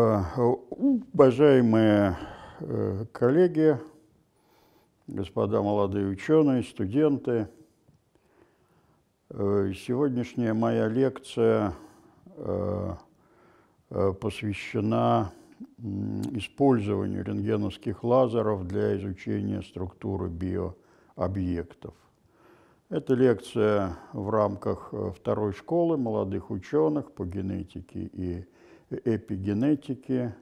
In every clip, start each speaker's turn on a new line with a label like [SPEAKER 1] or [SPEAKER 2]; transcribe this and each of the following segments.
[SPEAKER 1] Э, уважаемые э, коллеги, господа молодые ученые, студенты, э, сегодняшняя моя лекция посвящена использованию рентгеновских лазеров для изучения структуры биообъектов. Это лекция в рамках второй школы молодых ученых по генетике и генетике эпигенетики,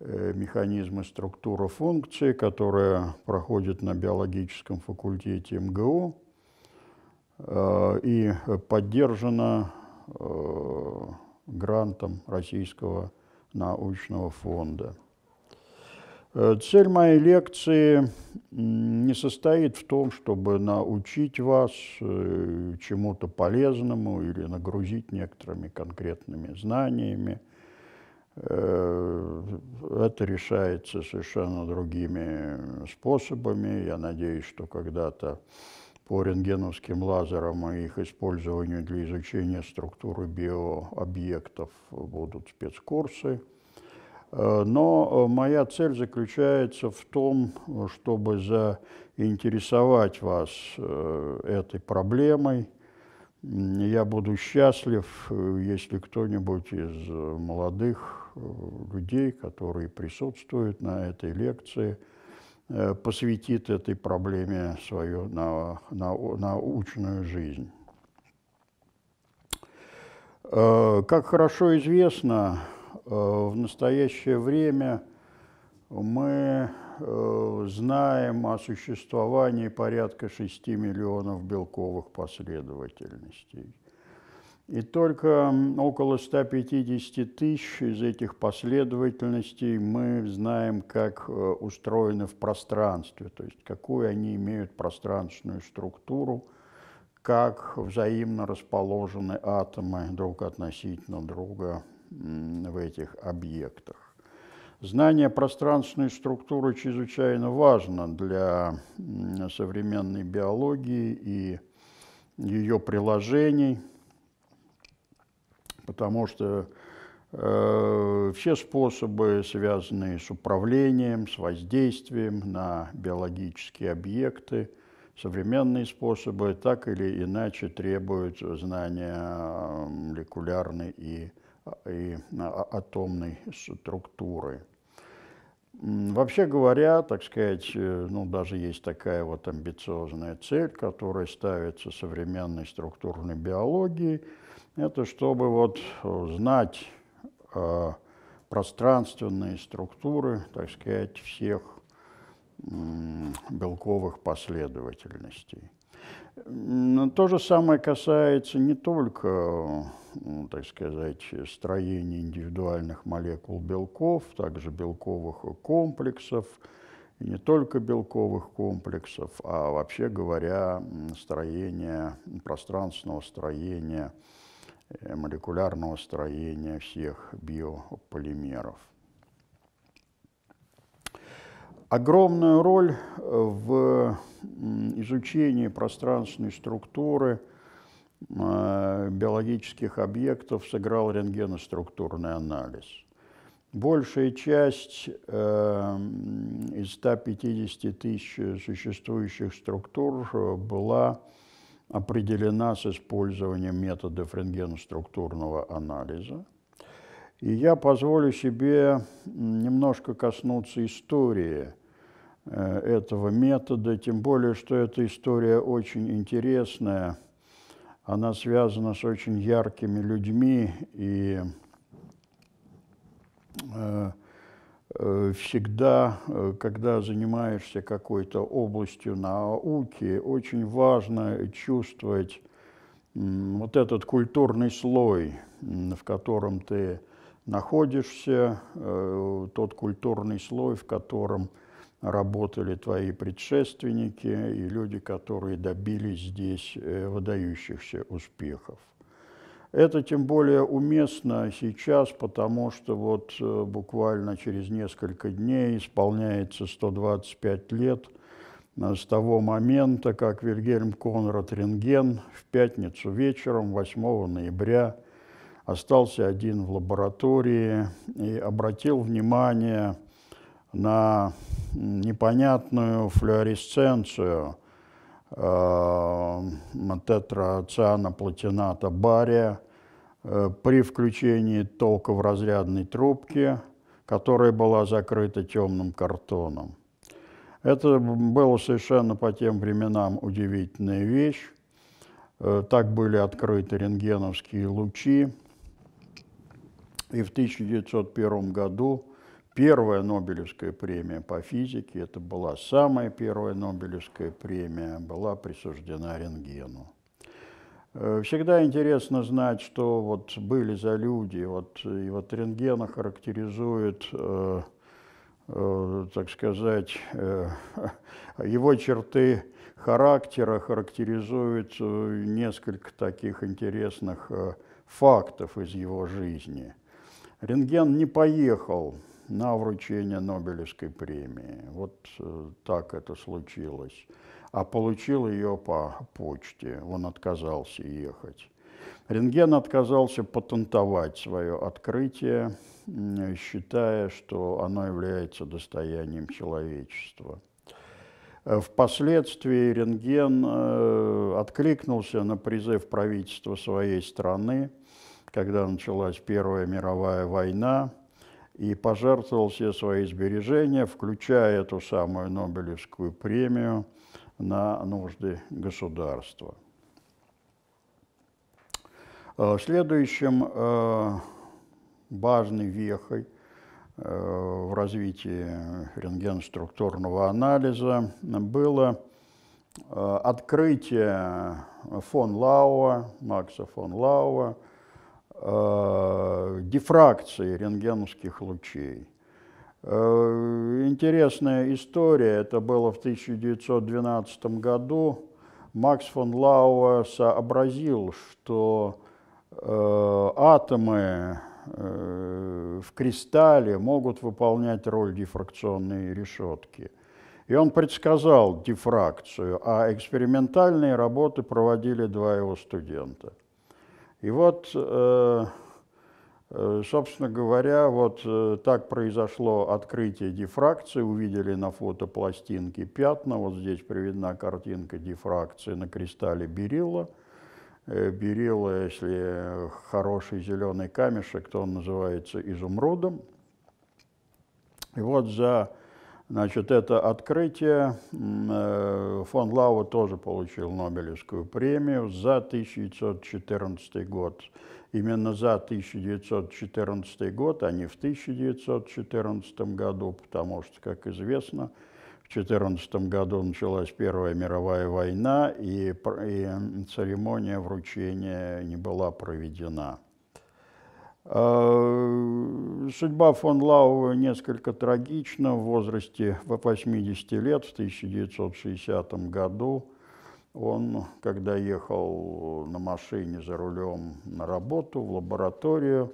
[SPEAKER 1] э, механизмы структура функции, которая проходит на биологическом факультете МГУ э, и поддержана э, грантом Российского научного фонда. Цель моей лекции не состоит в том, чтобы научить вас чему-то полезному или нагрузить некоторыми конкретными знаниями – Э, это решается совершенно другими способами. Я надеюсь, что когда-то по рентгеновским лазерам и их использованию для изучения структуры биообъектов будут спецкурсы. Э, но моя цель заключается в том, чтобы заинтересовать вас э, этой проблемой. Я буду счастлив, если кто-нибудь из молодых Э, людей, которые присутствуют на этой лекции, э, посвятит этой проблеме свою на, научную жизнь. Э, как хорошо известно, в настоящее время мы знаем о существовании порядка 6 миллионов белковых последовательностей – и только около 150 тысяч из этих последовательностей мы знаем, как э, устроены в пространстве, то есть какую они имеют пространственную структуру, как взаимно расположены атомы друг относительно друга в этих объектах. Знание пространственной структуры чрезвычайно важно для современной биологии и ее приложений – потому что э, все способы, связанные с управлением, с воздействием на биологические объекты, современные способы так или иначе требуют знания э, молекулярной и, и атомной структуры. Вообще говоря, так сказать, э, ну, даже есть такая вот амбициозная цель, которая ставится современной структурной биологией – это чтобы вот э, знать э, пространственные структуры, так сказать, всех э, белковых последовательностей. Но то же самое касается не только, э, так сказать, строения индивидуальных молекул белков, также белковых комплексов, и не только белковых комплексов, а вообще говоря, строения, пространственного строения Э, молекулярного строения всех биополимеров. Огромную роль э, в изучении пространственной структуры э, биологических объектов сыграл рентгеноструктурный анализ. Большая часть из 150 тысяч существующих структур была определена с использованием метода рентгеноструктурного анализа. И я позволю себе немножко коснуться истории э, этого метода, тем более, что эта история очень интересная. Она связана с очень яркими людьми и э, Э, всегда, э, когда занимаешься какой-то областью науки, очень важно чувствовать вот этот культурный слой, в котором ты находишься, э, тот культурный слой, в котором работали твои предшественники и люди, которые добились здесь выдающихся успехов. Это тем более уместно сейчас, потому что вот э, буквально через несколько дней исполняется 125 лет э, с того момента, как Вильгельм Конрад Рентген в пятницу вечером 8 ноября остался один в лаборатории и обратил внимание на непонятную флуоресценцию – Эм, тетрациана, платината, бария э, при включении тока в разрядной трубке, которая была закрыта темным картоном. Это было совершенно по тем временам удивительная вещь. Э, так были открыты рентгеновские лучи. И в 1901 году первая Нобелевская премия по физике, это была самая первая Нобелевская премия, была присуждена рентгену. Э, всегда интересно знать, что вот были за люди, вот, и вот рентгена характеризует, э, э, так сказать, э, его черты характера характеризуют э, несколько таких интересных э, фактов из его жизни. Рентген не поехал на вручение Нобелевской премии. Вот э, так это случилось. А получил ее по почте, он отказался ехать. Рентген отказался патентовать свое открытие, считая, что оно является достоянием человечества. Э, впоследствии рентген э, откликнулся на призыв правительства своей страны, когда началась Первая мировая война, и пожертвовал все свои сбережения, включая эту самую Нобелевскую премию на нужды государства. Э, следующим э, важной вехой э, в развитии рентгенструктурного анализа было открытие фон Лауа, Макса фон Лауа, э, дифракции рентгеновских лучей. Э, интересная история, это было в 1912 году. Макс фон Лауэ сообразил, что э, атомы э, в кристалле могут выполнять роль дифракционной решетки. И он предсказал дифракцию, а экспериментальные работы проводили два его студента – и вот, э, э, собственно говоря, вот э, так произошло открытие дифракции. Увидели на фотопластинке пятна. Вот здесь приведена картинка дифракции на кристалле берилла. Берилла, если хороший зеленый камешек, то он называется изумрудом. И вот за Значит, это открытие. Э, фон Лау тоже получил Нобелевскую премию за 1914 год. Именно за 1914 год, а не в 1914 году, потому что, как известно, в 1914 году началась Первая мировая война, и, и церемония вручения не была проведена. Э, судьба фон Лау несколько трагична. В возрасте 80 лет, в 1960 году, он, когда ехал на машине за рулем на работу, в лабораторию,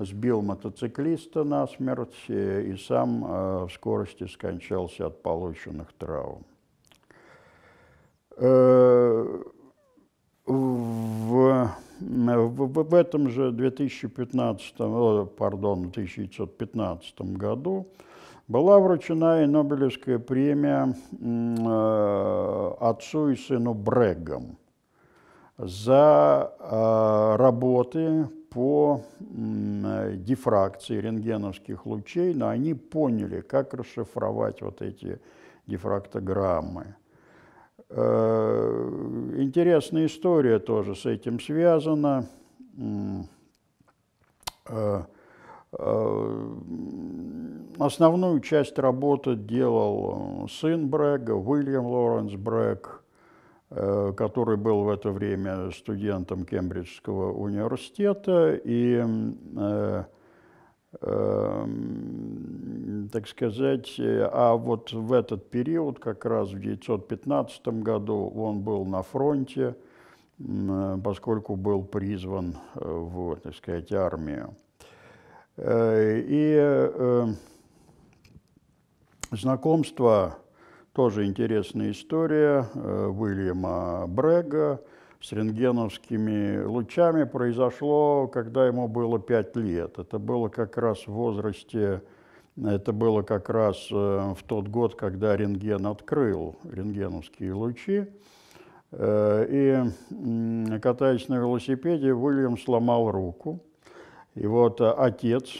[SPEAKER 1] сбил мотоциклиста на смерть э, и сам э, в скорости скончался от полученных травм. Э, в, в, в этом же 2015, пардон, 1915 году была вручена и Нобелевская премия э, отцу и сыну Брегам за э, работы по дифракции рентгеновских лучей, но они поняли, как расшифровать вот эти дифрактограммы. Э, интересная история тоже с этим связана. Э, э, основную часть работы делал сын Брэга, Уильям Лоренс Брэг, который был в это время студентом Кембриджского университета и Эм, так сказать, э, а вот в этот период, как раз в 1915 году, он был на фронте, э, поскольку был призван э, в, так сказать, армию. И знакомство, тоже интересная история, Уильяма Брега, с рентгеновскими лучами произошло, когда ему было 5 лет. Это было как раз в возрасте, это было как раз э, в тот год, когда рентген открыл рентгеновские лучи. Э, и катаясь на велосипеде, Уильям сломал руку. И вот э, отец,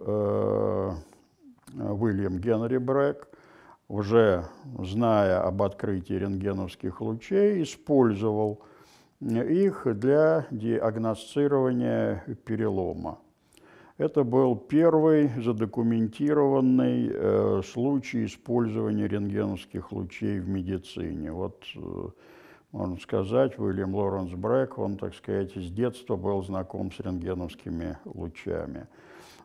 [SPEAKER 1] Уильям Генри Брэк, уже зная об открытии рентгеновских лучей, использовал их для диагностирования перелома. Это был первый задокументированный э, случай использования рентгеновских лучей в медицине. Вот, э, можно сказать, Уильям Лоренс Брэк, он, так сказать, с детства был знаком с рентгеновскими лучами.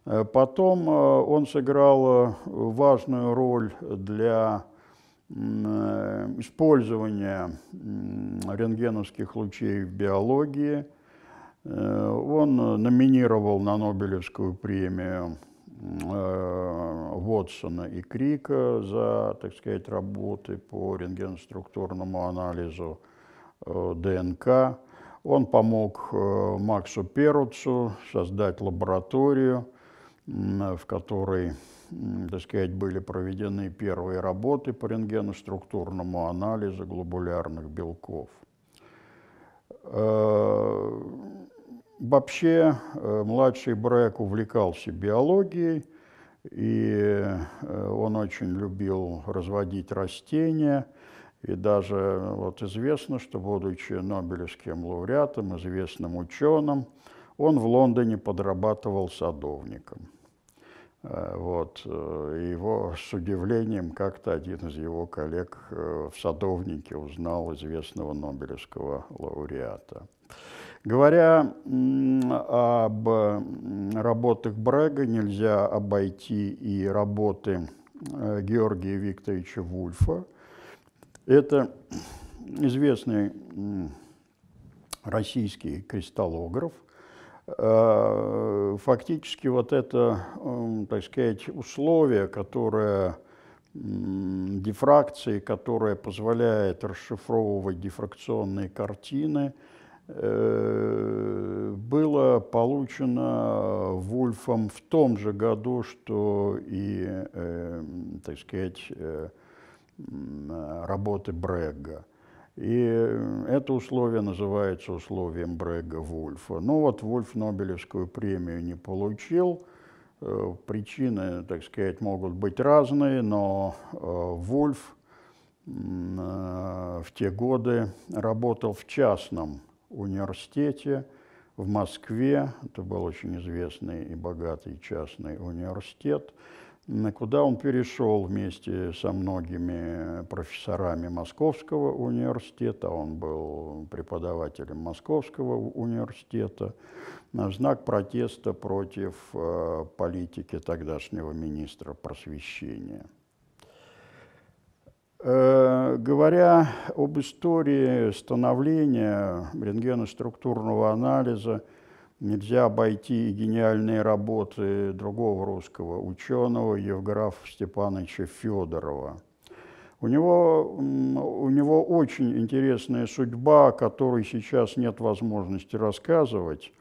[SPEAKER 1] Э, потом э, он сыграл э, важную роль для Э, использования рентгеновских лучей в биологии. Э, он номинировал на Нобелевскую премию э, Вотсона и Крика за, так сказать, работы по рентгеноструктурному анализу ДНК. Он помог Максу Перуцу создать лабораторию, в которой так сказать, были проведены первые работы по рентгеноструктурному анализу глобулярных белков. Э, вообще, э, младший Брэк увлекался биологией, и э, он очень любил разводить растения. И даже вот известно, что, будучи Нобелевским лауреатом, известным ученым, он в Лондоне подрабатывал садовником – Э, вот. Э, и его с удивлением как-то один из его коллег э, в Садовнике узнал известного Нобелевского лауреата. Говоря об работах Брега, нельзя обойти и работы Георгия Викторовича Вульфа. Это известный российский кристаллограф – Э, фактически вот это, эм, так сказать, условие, которое дифракции, которое позволяет расшифровывать дифракционные картины, э, было получено Вульфом в том же году, что и, эм, так сказать, э, работы Брегга. И э, это условие называется условием Брега Вольфа. Но ну вот Вольф Нобелевскую премию не получил. Э, причины, так сказать, могут быть разные, но э, Вольф в те годы работал в частном университете в Москве. Это был очень известный и богатый частный университет куда он перешел вместе со многими профессорами Московского университета. Он был преподавателем Московского университета на знак протеста против э, политики тогдашнего министра просвещения. Э, говоря об истории становления рентгеноструктурного анализа – Нельзя обойти гениальные работы другого русского ученого Евграфа Степановича Федорова. У него, у него очень интересная судьба, о которой сейчас нет возможности рассказывать.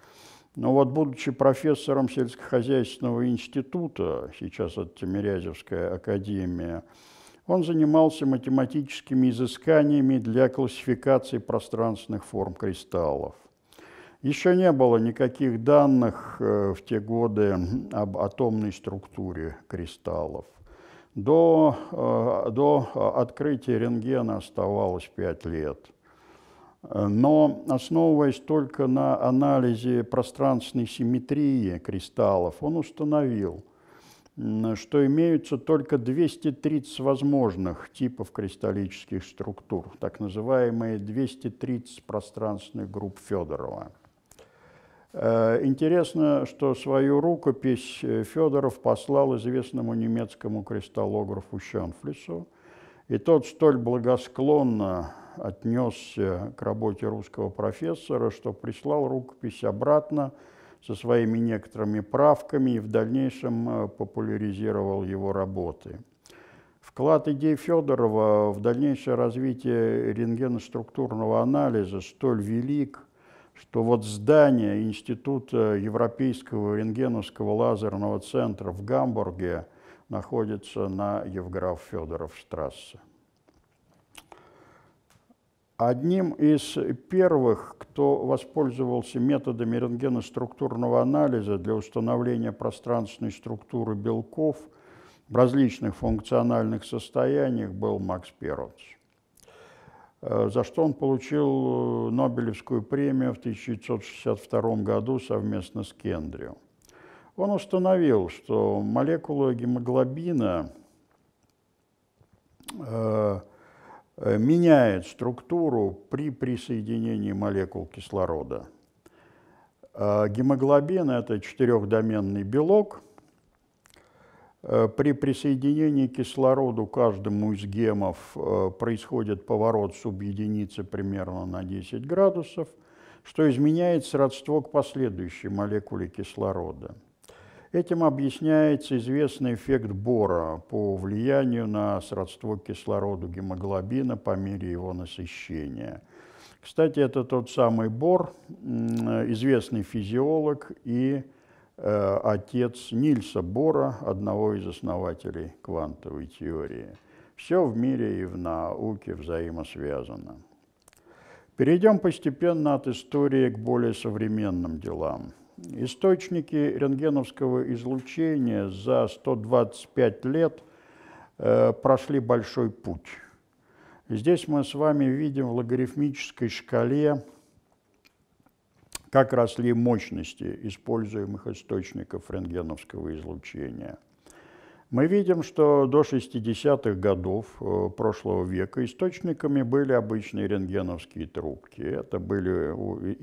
[SPEAKER 1] Но вот, будучи профессором сельскохозяйственного института, сейчас это Тимирязевская академия, он занимался математическими изысканиями для классификации пространственных форм кристаллов. Еще не было никаких данных э, в те годы об атомной структуре кристаллов. До, э, до открытия рентгена оставалось 5 лет. Но основываясь только на анализе пространственной симметрии кристаллов, он установил, что имеются только 230 возможных типов кристаллических структур, так называемые 230 пространственных групп Федорова. Э, интересно, что свою рукопись э, Федоров послал известному немецкому кристаллографу Шанфлису, и тот столь благосклонно отнесся к работе русского профессора, что прислал рукопись обратно со своими некоторыми правками и в дальнейшем э, популяризировал его работы. Вклад идей Федорова в дальнейшее развитие рентгеноструктурного анализа столь велик, что вот здание Института Европейского рентгеновского лазерного центра в Гамбурге находится на Евграф Федоров штрассе. Одним из первых, кто воспользовался методами рентгеноструктурного анализа для установления пространственной структуры белков в различных функциональных состояниях, был Макс Перотс. Э, за что он получил э, Нобелевскую премию в 1962 году совместно с Кендри. Он установил, что молекула гемоглобина э, меняет структуру при присоединении молекул кислорода. гемоглобин – это четырехдоменный белок – Э, при присоединении кислороду каждому из гемов э, происходит поворот субъединицы примерно на 10 градусов, что изменяет сродство к последующей молекуле кислорода. Этим объясняется известный эффект Бора по влиянию на сродство к кислороду гемоглобина по мере его насыщения. Кстати, это тот самый Бор, э, известный физиолог и физиолог, Э, отец Нильса Бора, одного из основателей квантовой теории. Все в мире и в науке взаимосвязано. Перейдем постепенно от истории к более современным делам. Источники рентгеновского излучения за 125 лет э, прошли большой путь. Здесь мы с вами видим в логарифмической шкале как росли мощности используемых источников рентгеновского излучения. Мы видим, что до 60-х годов э, прошлого века источниками были обычные рентгеновские трубки. Это были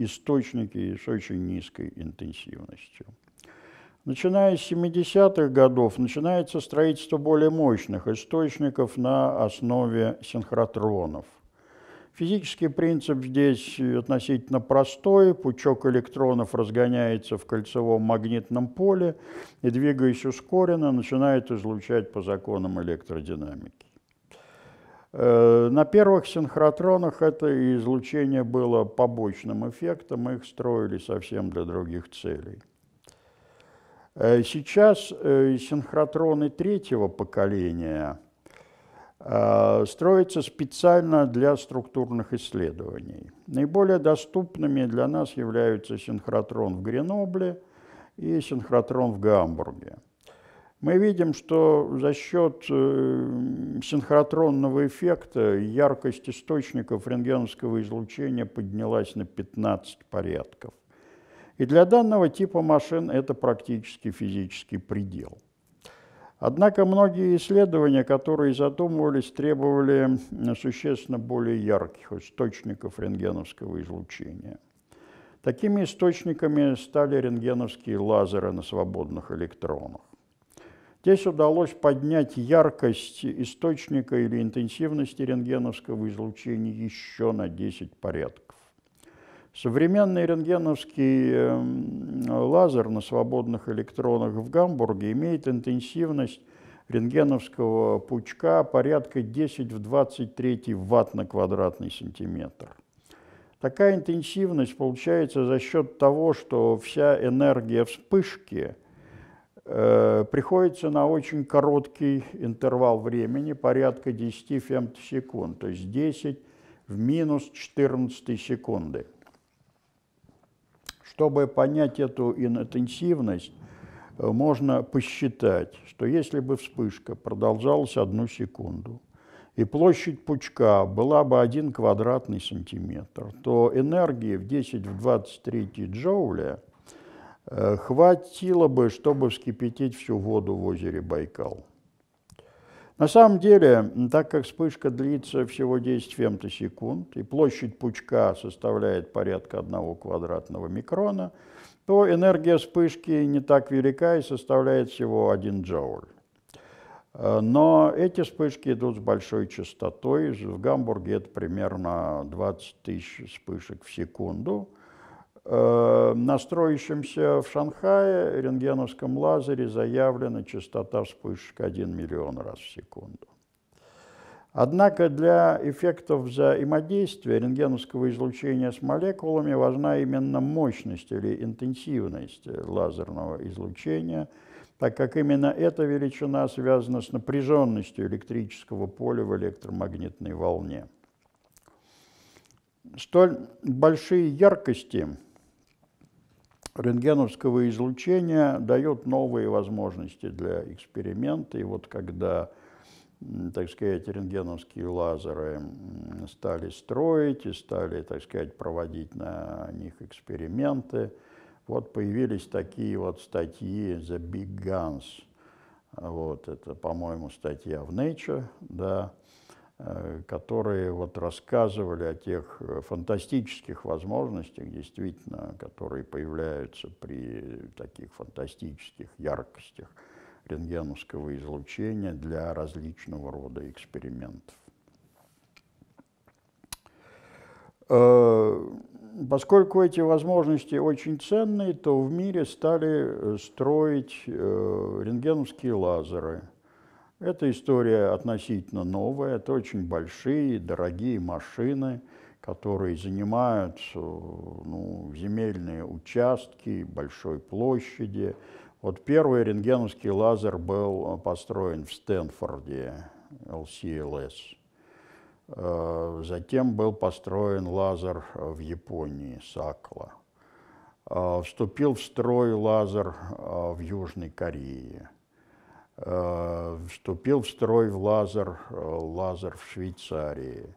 [SPEAKER 1] источники с очень низкой интенсивностью. Начиная с 70-х годов начинается строительство более мощных источников на основе синхротронов. Физический принцип здесь относительно простой. Пучок электронов разгоняется в кольцевом магнитном поле и, двигаясь ускоренно, начинает излучать по законам электродинамики. Э, на первых синхротронах это излучение было побочным эффектом, их строили совсем для других целей. Э, сейчас э, синхротроны третьего поколения – Э, строится специально для структурных исследований. Наиболее доступными для нас являются синхротрон в Гренобле и синхротрон в Гамбурге. Мы видим, что за счет э, синхротронного эффекта яркость источников рентгеновского излучения поднялась на 15 порядков. И для данного типа машин это практически физический предел – Однако многие исследования, которые задумывались, требовали существенно более ярких источников рентгеновского излучения. Такими источниками стали рентгеновские лазеры на свободных электронах. Здесь удалось поднять яркость источника или интенсивности рентгеновского излучения еще на 10 порядков. Современный рентгеновский эм, лазер на свободных электронах в Гамбурге имеет интенсивность рентгеновского пучка порядка 10 в 23 ватт на квадратный сантиметр. Такая интенсивность получается за счет того, что вся энергия вспышки э, приходится на очень короткий интервал времени, порядка 10 фемтосекунд, то есть 10 в минус 14 секунды. Чтобы понять эту интенсивность, э, можно посчитать, что если бы вспышка продолжалась одну секунду, и площадь пучка была бы 1 квадратный сантиметр, то энергии в 10 в 23 джоуля э, хватило бы, чтобы вскипятить всю воду в озере Байкал. На самом деле, так как вспышка длится всего 10 фемтосекунд и площадь пучка составляет порядка 1 квадратного микрона, то энергия вспышки не так велика и составляет всего 1 джоуль. Э, но эти вспышки идут с большой частотой. В Гамбурге это примерно 20 тысяч вспышек в секунду – Э, на в Шанхае рентгеновском лазере заявлена частота вспышек 1 миллион раз в секунду. Однако для эффектов взаимодействия рентгеновского излучения с молекулами важна именно мощность или интенсивность лазерного излучения, так как именно эта величина связана с напряженностью электрического поля в электромагнитной волне. Столь большие яркости рентгеновского излучения дает новые возможности для эксперимента. И вот когда, так сказать, рентгеновские лазеры стали строить и стали, так сказать, проводить на них эксперименты, вот появились такие вот статьи «The Big Guns». Вот, это, по-моему, статья в Nature, да, Э, которые вот рассказывали о тех э, фантастических возможностях, действительно, которые появляются при таких фантастических яркостях рентгеновского излучения для различного рода экспериментов. Э, поскольку эти возможности очень ценные, то в мире стали строить рентгеновские лазеры – эта история относительно новая, это очень большие, дорогие машины, которые занимают ну, земельные участки, большой площади. Вот первый рентгеновский лазер был построен в Стэнфорде, LCLS. Э, затем был построен лазер в Японии, Сакла. Э, вступил в строй лазер э, в Южной Корее – вступил э, в строй в Лазер, э, Лазер в Швейцарии.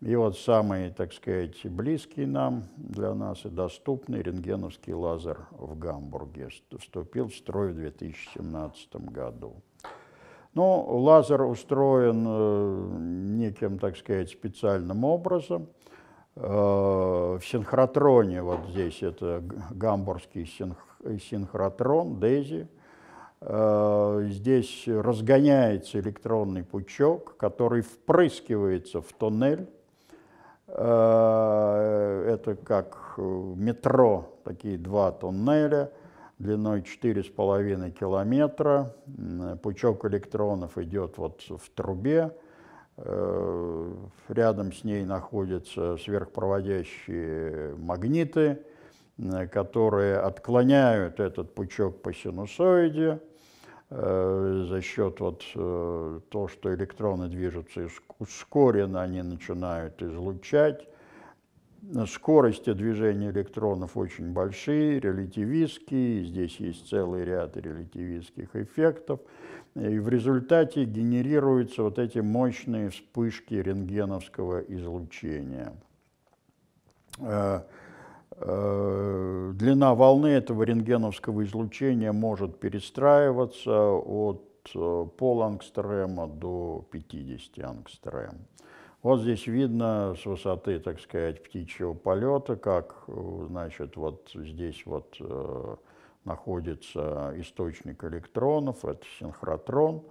[SPEAKER 1] И вот самый, так сказать, близкий нам, для нас и доступный рентгеновский лазер в Гамбурге вступил в строй в 2017 году. Но ну, лазер устроен э, неким, так сказать, специальным образом. В синхротроне, вот здесь это гамбургский синхротрон, Дейзи, Э, здесь разгоняется электронный пучок, который впрыскивается в тоннель. Э, это как э, метро, такие два тоннеля длиной 4,5 километра. Пучок электронов идет вот в трубе. Рядом с ней находятся сверхпроводящие магниты, которые отклоняют этот пучок по синусоиде. Э, за счет вот э, то, что электроны движутся ускоренно, они начинают излучать. Скорости движения электронов очень большие, релятивистские, здесь есть целый ряд релятивистских эффектов, и в результате генерируются вот эти мощные вспышки рентгеновского излучения. Э, Э, длина волны этого рентгеновского излучения может перестраиваться от э, полангстрема до 50 ангстрем. Вот здесь видно с высоты, так сказать, птичьего полета, как, э, значит, вот здесь вот находится источник электронов, это синхротрон.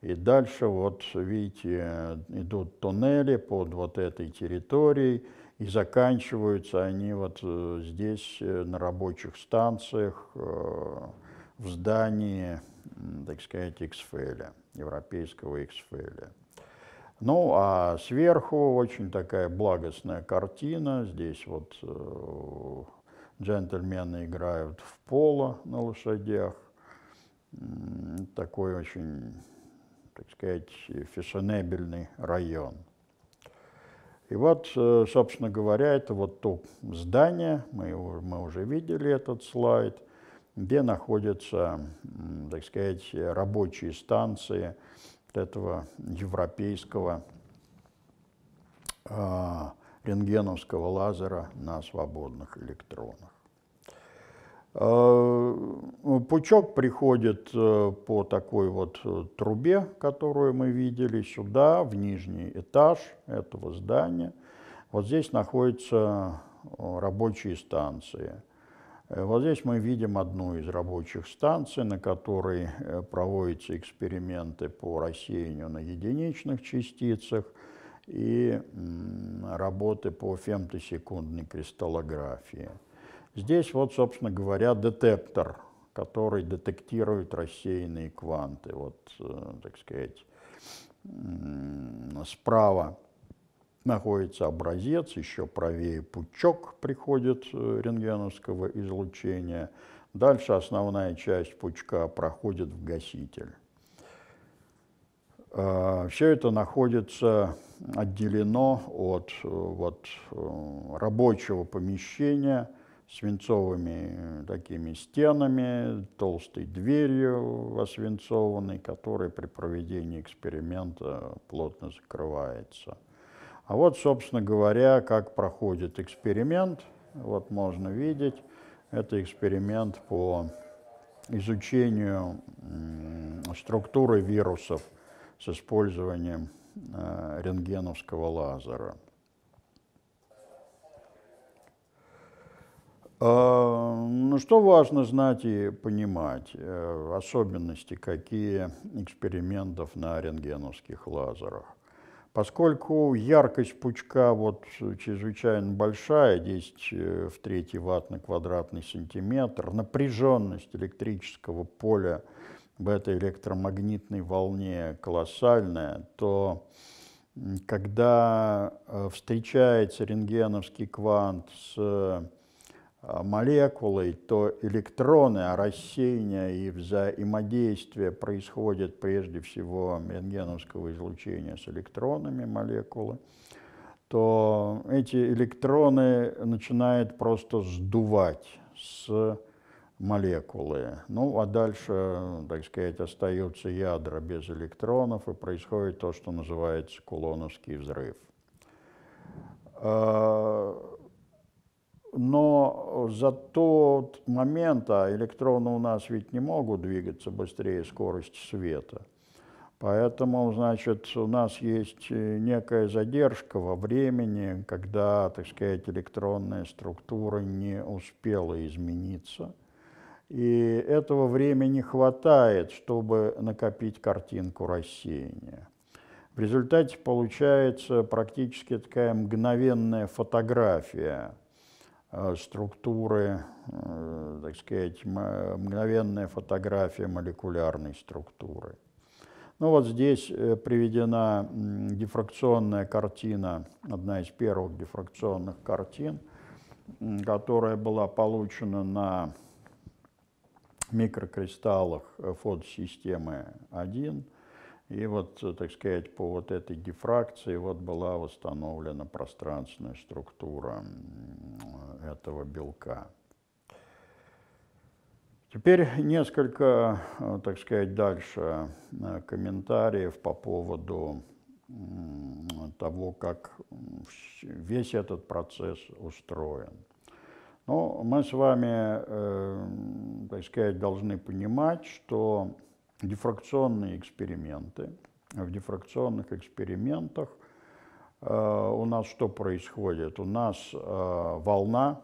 [SPEAKER 1] И дальше вот, видите, идут туннели под вот этой территорией, и заканчиваются они вот э, здесь, э, на рабочих станциях, э, в здании, так сказать, Эксфеля, европейского Эксфеля. Ну, а сверху очень такая благостная картина. Здесь вот джентльмены играют в поло на лошадях. Такой очень, так сказать, фешенебельный район – и вот, э, собственно говоря, это вот то здание, мы, мы уже видели этот слайд, где находятся, так сказать, рабочие станции этого европейского э, рентгеновского лазера на свободных электронах. Э, пучок приходит э, по такой вот э, трубе, которую мы видели, сюда, в нижний этаж этого здания. Вот здесь находятся рабочие станции. Вот здесь мы видим одну из рабочих станций, на которой проводятся эксперименты по рассеянию на единичных частицах и работы по фемтосекундной кристаллографии. Здесь вот, собственно говоря, детектор, который детектирует рассеянные кванты. Вот, э, так сказать, справа находится образец, еще правее пучок приходит э, рентгеновского излучения. Дальше основная часть пучка проходит в гаситель. Э, Все это находится отделено от вот, рабочего помещения – свинцовыми э, такими стенами, толстой дверью освинцованной, которая при проведении эксперимента плотно закрывается. А вот, собственно говоря, как проходит эксперимент. Вот можно видеть, это эксперимент по изучению структуры вирусов с использованием э, рентгеновского лазера. А, ну, что важно знать и понимать, э, особенности какие экспериментов на рентгеновских лазерах. Поскольку яркость пучка вот чрезвычайно большая, 10 э, в 3 ватт на квадратный сантиметр, напряженность электрического поля в этой электромагнитной волне колоссальная, то когда э, встречается рентгеновский квант с а, молекулой, то электроны, а рассеяние и взаимодействие происходит прежде всего рентгеновского излучения с электронами молекулы, то эти электроны начинают просто сдувать с молекулы. Ну, а дальше, так сказать, остаются ядра без электронов, и происходит то, что называется кулоновский взрыв. А, но за тот момент, а электроны у нас ведь не могут двигаться быстрее скорости света, поэтому, значит, у нас есть э, некая задержка во времени, когда, так сказать, электронная структура не успела измениться. И этого времени хватает, чтобы накопить картинку рассеяния. В результате получается практически такая мгновенная фотография – Э, структуры, э, так сказать, мгновенная фотография молекулярной структуры. Ну вот здесь э, приведена дифракционная картина, одна из первых дифракционных картин, которая была получена на микрокристаллах фотосистемы 1, и вот, э, так сказать, по вот этой дифракции вот была восстановлена пространственная структура этого белка. Теперь несколько, э, так сказать, дальше э, комментариев по поводу того, как весь этот процесс устроен. Но мы с вами, так сказать, должны понимать, что дифракционные эксперименты. В дифракционных экспериментах э, у нас что происходит? У нас э, волна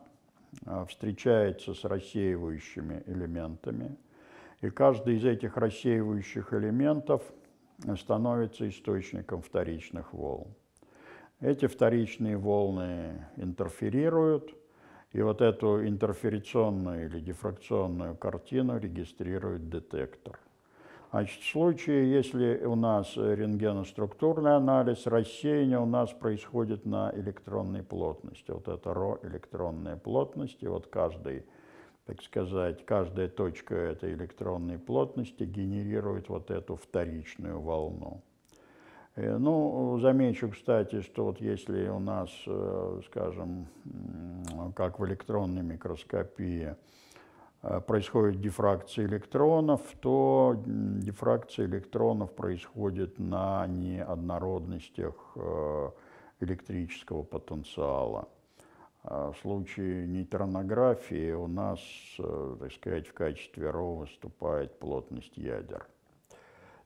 [SPEAKER 1] э, встречается с рассеивающими элементами, и каждый из этих рассеивающих элементов становится источником вторичных волн. Эти вторичные волны интерферируют, и вот эту интерферационную или дифракционную картину регистрирует детектор. Значит, в случае, если у нас э, рентгеноструктурный анализ, рассеяние у нас происходит на электронной плотности. Вот это ро электронная плотность, и вот каждый, так сказать, каждая точка этой электронной плотности генерирует вот эту вторичную волну. Э, ну, замечу, кстати, что вот если у нас, э, скажем, как в электронной микроскопии, Э, происходит дифракция электронов, то дифракция электронов происходит на неоднородностях э, электрического потенциала. Э, в случае нейтронографии у нас, так сказать, в качестве РО выступает плотность ядер.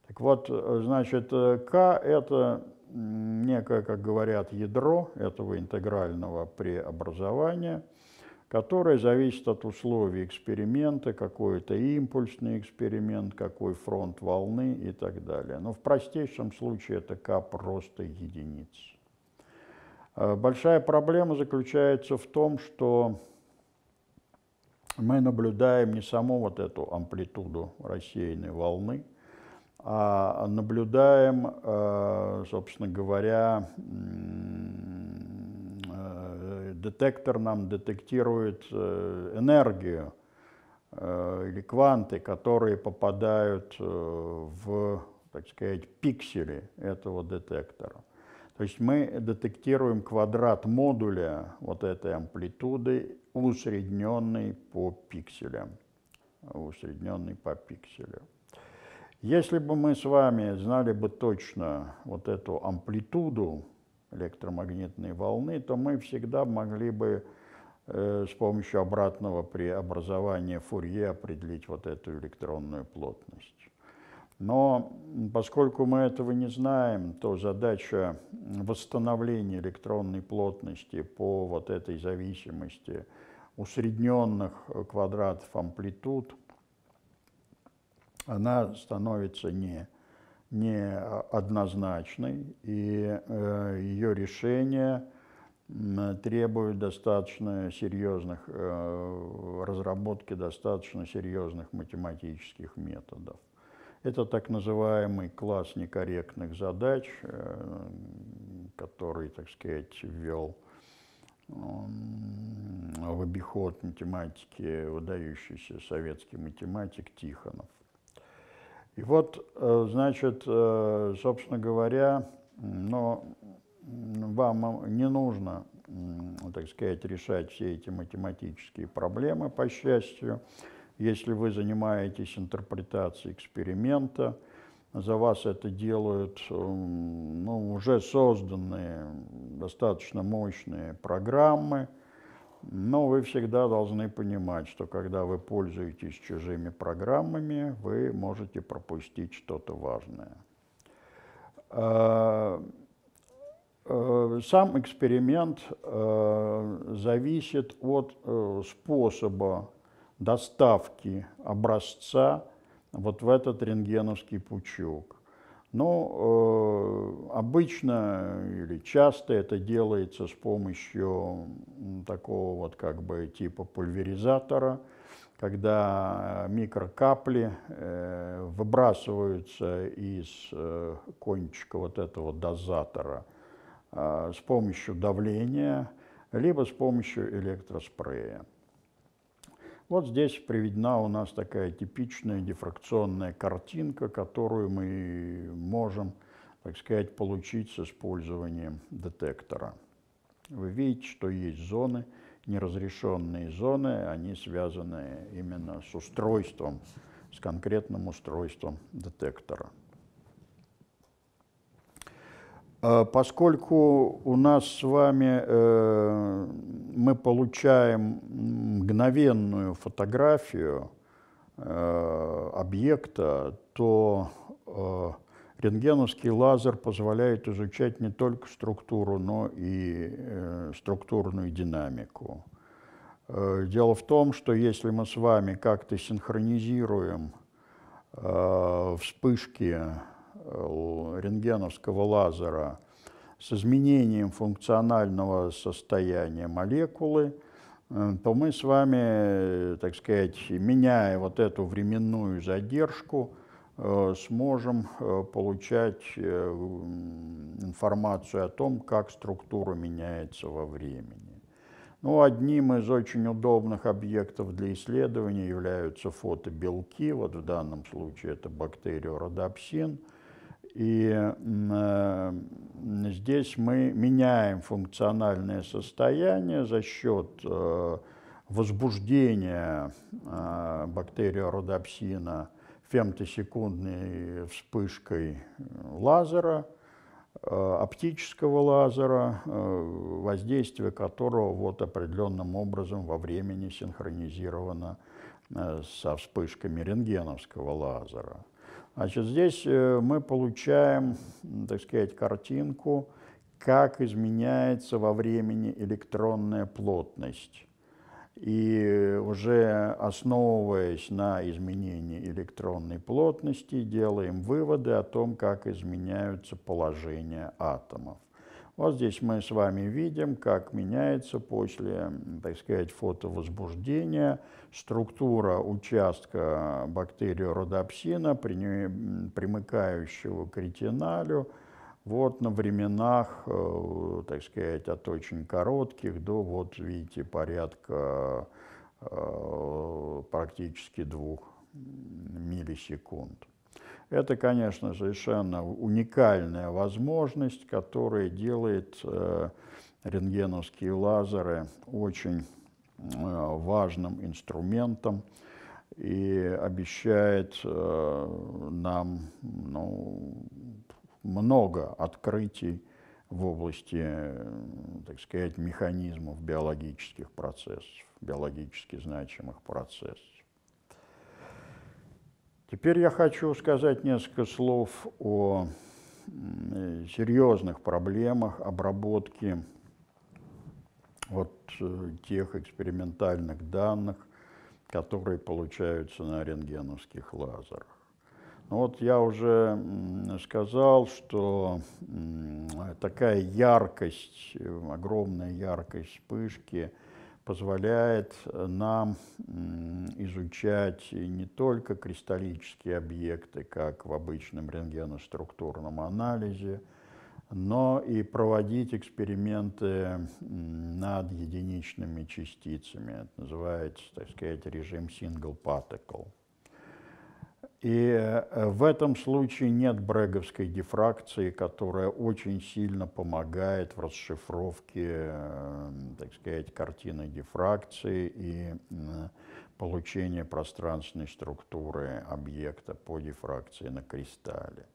[SPEAKER 1] Так вот, значит, К – это некое, как говорят, ядро этого интегрального преобразования – которая зависит от условий эксперимента, какой это импульсный эксперимент, какой фронт волны и так далее. Но в простейшем случае это К просто единиц. Э, большая проблема заключается в том, что мы наблюдаем не саму вот эту амплитуду рассеянной волны, а наблюдаем, э, собственно говоря, Детектор нам детектирует э, энергию э, или кванты, которые попадают э, в, так сказать, пиксели этого детектора. То есть мы детектируем квадрат модуля вот этой амплитуды, усредненный по пикселям. Усредненный по пикселю. Если бы мы с вами знали бы точно вот эту амплитуду, электромагнитные волны, то мы всегда могли бы э, с помощью обратного преобразования Фурье определить вот эту электронную плотность. Но поскольку мы этого не знаем, то задача восстановления электронной плотности по вот этой зависимости усредненных э, квадратов амплитуд, она становится не неоднозначной, и э, ее решение требует достаточно серьезных э, разработки достаточно серьезных математических методов. Это так называемый класс некорректных задач, э, который, так сказать, ввел в обиход математики выдающийся советский математик Тихонов. И вот, э, значит, э, собственно говоря, но вам не нужно, так сказать, решать все эти математические проблемы, по счастью. Если вы занимаетесь интерпретацией эксперимента, за вас это делают ну, уже созданные достаточно мощные программы – но вы всегда должны понимать, что когда вы пользуетесь чужими программами, вы можете пропустить что-то важное. А, а, сам эксперимент а, зависит от э, способа доставки образца вот в этот рентгеновский пучок. Но ну, э, обычно или часто это делается с помощью такого вот как бы типа пульверизатора, когда микрокапли э, выбрасываются из э, кончика вот этого дозатора э, с помощью давления, либо с помощью электроспрея. Вот здесь приведена у нас такая типичная дифракционная картинка, которую мы можем, так сказать, получить с использованием детектора. Вы видите, что есть зоны, неразрешенные зоны, они связаны именно с устройством, с конкретным устройством детектора. А, поскольку у нас с вами э, мы получаем мгновенную фотографию э, объекта, то э, рентгеновский лазер позволяет изучать не только структуру, но и э, структурную динамику. Э, дело в том, что если мы с вами как-то синхронизируем э, вспышки Э, рентгеновского лазера с изменением функционального состояния молекулы, э, то мы с вами, э, так сказать, меняя вот эту временную задержку, сможем получать информацию о том, как структура меняется во времени. Ну, одним из очень удобных объектов для исследования являются фотобелки, вот в данном случае это бактериородопсин, родопсин, и э, здесь мы меняем функциональное состояние за счет э, возбуждения э, бактерии родопсина фемтосекундной вспышкой лазера, оптического лазера, воздействие которого вот определенным образом во времени синхронизировано со вспышками рентгеновского лазера. Значит, здесь э, мы получаем, так сказать, картинку, как изменяется во времени электронная плотность. И э, уже основываясь на изменении электронной плотности, делаем выводы о том, как изменяются положения атомов. Вот здесь мы с вами видим, как меняется после, так сказать, фотовозбуждения структура участка бактерии родопсина, примыкающего к ретиналю, вот на временах, э, так сказать, от очень коротких до, вот видите, порядка э, практически двух миллисекунд. Это, конечно, совершенно уникальная возможность, которая делает э, рентгеновские лазеры очень э, важным инструментом и обещает э, нам ну, много открытий в области, так сказать, механизмов биологических процессов, биологически значимых процессов. Теперь я хочу сказать несколько слов о э, серьезных проблемах обработки вот э, тех экспериментальных данных, которые получаются на рентгеновских лазерах. Ну вот я уже сказал, что такая яркость, э, огромная яркость вспышки позволяет нам изучать не только кристаллические объекты, как в обычном рентгеноструктурном анализе, но и проводить эксперименты над единичными частицами. Это называется, так сказать, режим single particle – и э, в этом случае нет бреговской дифракции, которая очень сильно помогает в расшифровке, э, так сказать, картины дифракции и получения пространственной структуры объекта по дифракции на кристалле.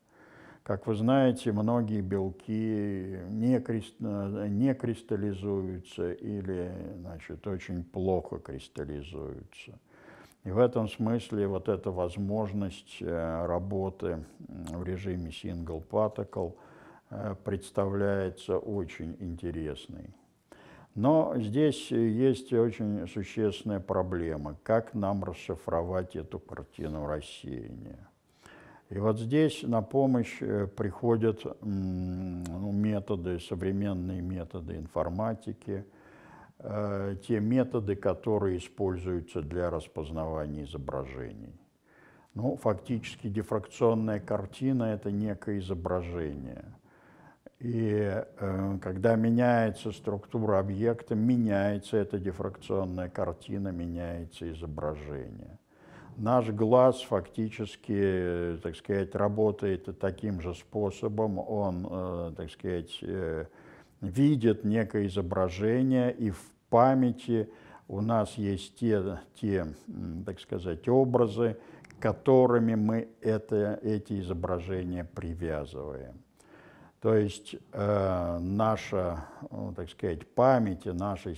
[SPEAKER 1] Как вы знаете, многие белки не, э, кристаллизуются или значит, очень плохо кристаллизуются. И в этом смысле вот эта возможность э, работы в режиме Single Particle э, представляется очень интересной. Но здесь есть очень существенная проблема, как нам расшифровать эту картину рассеяния. И вот здесь на помощь э, приходят ну, методы, современные методы информатики – Э, те методы, которые используются для распознавания изображений. Ну, фактически дифракционная картина – это некое изображение. И э, когда меняется структура объекта, меняется эта дифракционная картина, меняется изображение. Наш глаз фактически, э, так сказать, работает таким же способом. Он, э, так сказать, э, видят некое изображение, и в памяти у нас есть те, те так сказать, образы, которыми мы это, эти изображения привязываем. То есть э, наша, ну, так сказать, память, наша,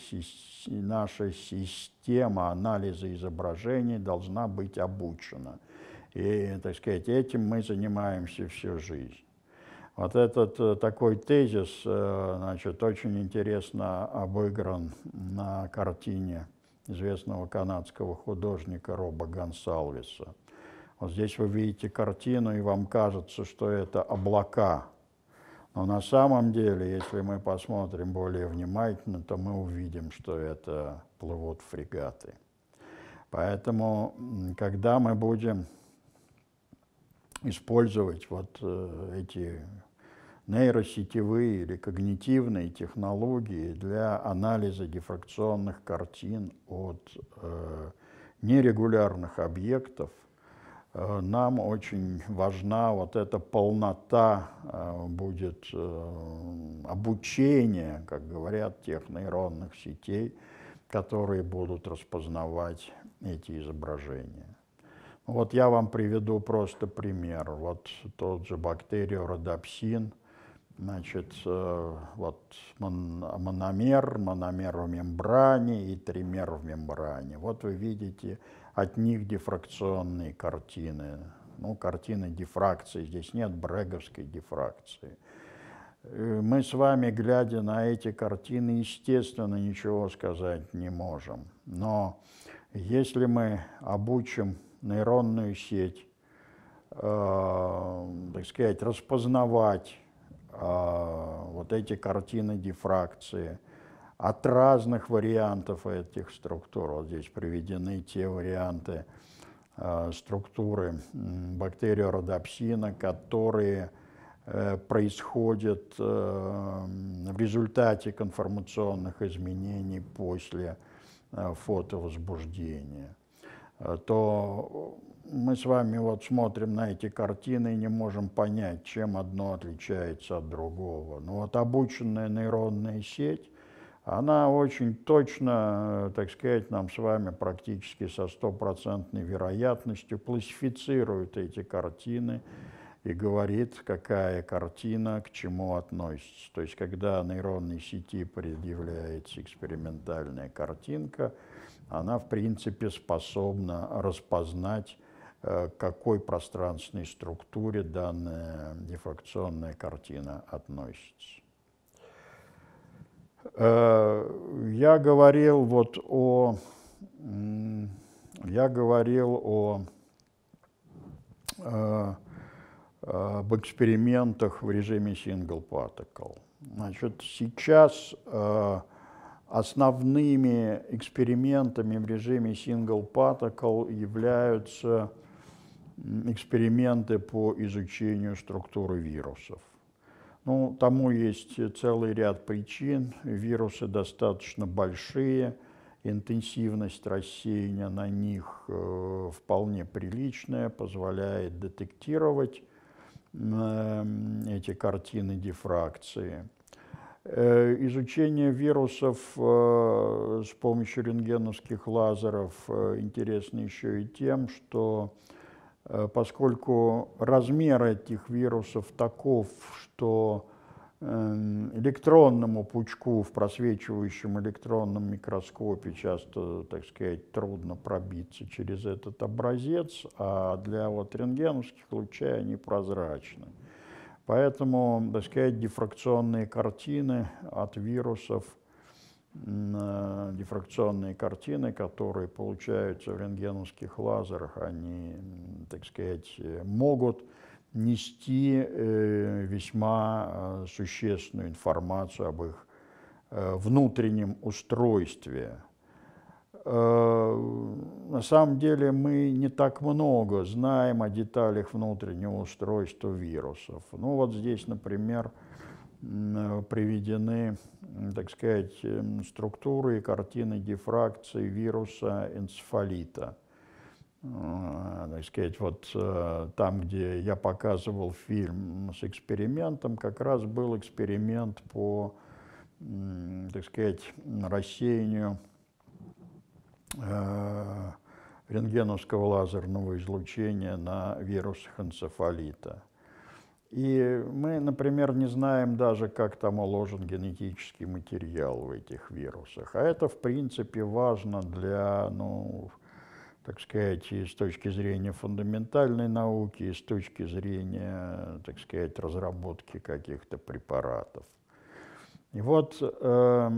[SPEAKER 1] наша система анализа изображений должна быть обучена. И, так сказать, этим мы занимаемся всю жизнь. Вот этот э, такой тезис, э, значит, очень интересно обыгран на картине известного канадского художника Роба Гонсалвеса. Вот здесь вы видите картину, и вам кажется, что это облака. Но на самом деле, если мы посмотрим более внимательно, то мы увидим, что это плывут фрегаты. Поэтому, когда мы будем использовать вот э, эти нейросетевые или когнитивные технологии для анализа дифракционных картин от э, нерегулярных объектов. Э, нам очень важна вот эта полнота э, будет э, обучения, как говорят, тех нейронных сетей, которые будут распознавать эти изображения. Вот я вам приведу просто пример. Вот тот же бактериородопсин Значит, э, вот мономер, мономер в мембране и тример в мембране. Вот вы видите от них дифракционные картины. Ну, картины дифракции, здесь нет бреговской дифракции. Э, мы с вами, глядя на эти картины, естественно, ничего сказать не можем. Но если мы обучим нейронную сеть, э, так сказать, распознавать а, вот эти картины дифракции, от разных вариантов этих структур. Вот здесь приведены те варианты а, структуры бактериородопсина, которые э, происходят э, в результате конформационных изменений после э, фотовозбуждения то мы с вами вот смотрим на эти картины и не можем понять, чем одно отличается от другого. Но ну, вот обученная нейронная сеть, она очень точно, э, так сказать, нам с вами практически со стопроцентной вероятностью классифицирует эти картины и говорит, какая картина к чему относится. То есть, когда нейронной сети предъявляется экспериментальная картинка, она, в принципе, способна распознать Э, какой пространственной структуре данная дифракционная картина относится. Э, я говорил вот о, я говорил о, э, об экспериментах в режиме single particle. Значит, сейчас основными экспериментами в режиме single particle являются эксперименты по изучению структуры вирусов. Ну, тому есть целый ряд причин. Вирусы достаточно большие, интенсивность рассеяния на них э, вполне приличная, позволяет детектировать э, эти картины дифракции. Э, изучение вирусов э, с помощью рентгеновских лазеров э, интересно еще и тем, что э, Э, поскольку размер этих вирусов таков, что эм, электронному пучку в просвечивающем электронном микроскопе часто, так сказать, трудно пробиться через этот образец, а для вот рентгеновских лучей они прозрачны. Поэтому, так сказать, дифракционные картины от вирусов, э, дифракционные картины, которые получаются в рентгеновских лазерах, они так сказать, могут нести э, весьма э, существенную информацию об их э, внутреннем устройстве. На самом деле мы не так много знаем о деталях внутреннего устройства вирусов. Ну вот здесь, например, приведены, так сказать, структуры и картины дифракции вируса энцефалита – Э, так сказать, вот э, там, где я показывал фильм с экспериментом, как раз был эксперимент по, так сказать, рассеянию э, рентгеновского лазерного излучения на вирусах энцефалита. И мы, например, не знаем даже, как там уложен генетический материал в этих вирусах. А это, в принципе, важно для, ну, так сказать, и с точки зрения фундаментальной науки, и с точки зрения, так сказать, разработки каких-то препаратов. И вот э,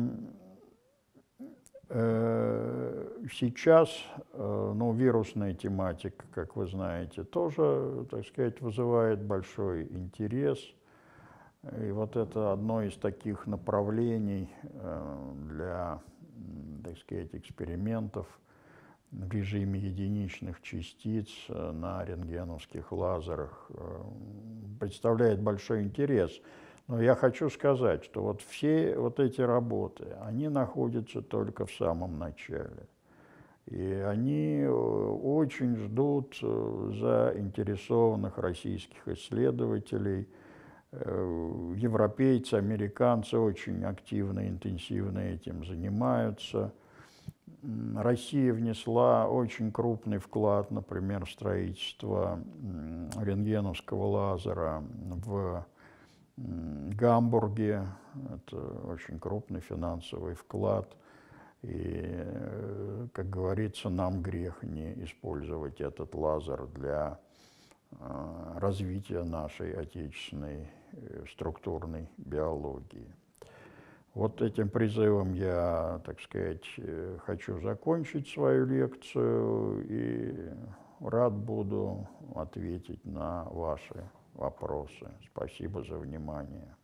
[SPEAKER 1] э, сейчас, э, ну, вирусная тематика, как вы знаете, тоже, так сказать, вызывает большой интерес. И вот это одно из таких направлений э, для, так сказать, экспериментов – в режиме единичных частиц э, на рентгеновских лазерах э, представляет большой интерес. Но я хочу сказать, что вот все вот эти работы, они находятся только в самом начале. И они э, очень ждут заинтересованных российских исследователей. Европейцы, американцы очень активно, интенсивно этим занимаются – Россия внесла очень крупный вклад, например, в строительство рентгеновского лазера в Гамбурге. Это очень крупный финансовый вклад. И, э, как говорится, нам грех не использовать этот лазер для э, развития нашей отечественной э, структурной биологии. Вот этим призывом я, так сказать, э, хочу закончить свою лекцию и рад буду ответить на ваши вопросы. Спасибо за внимание.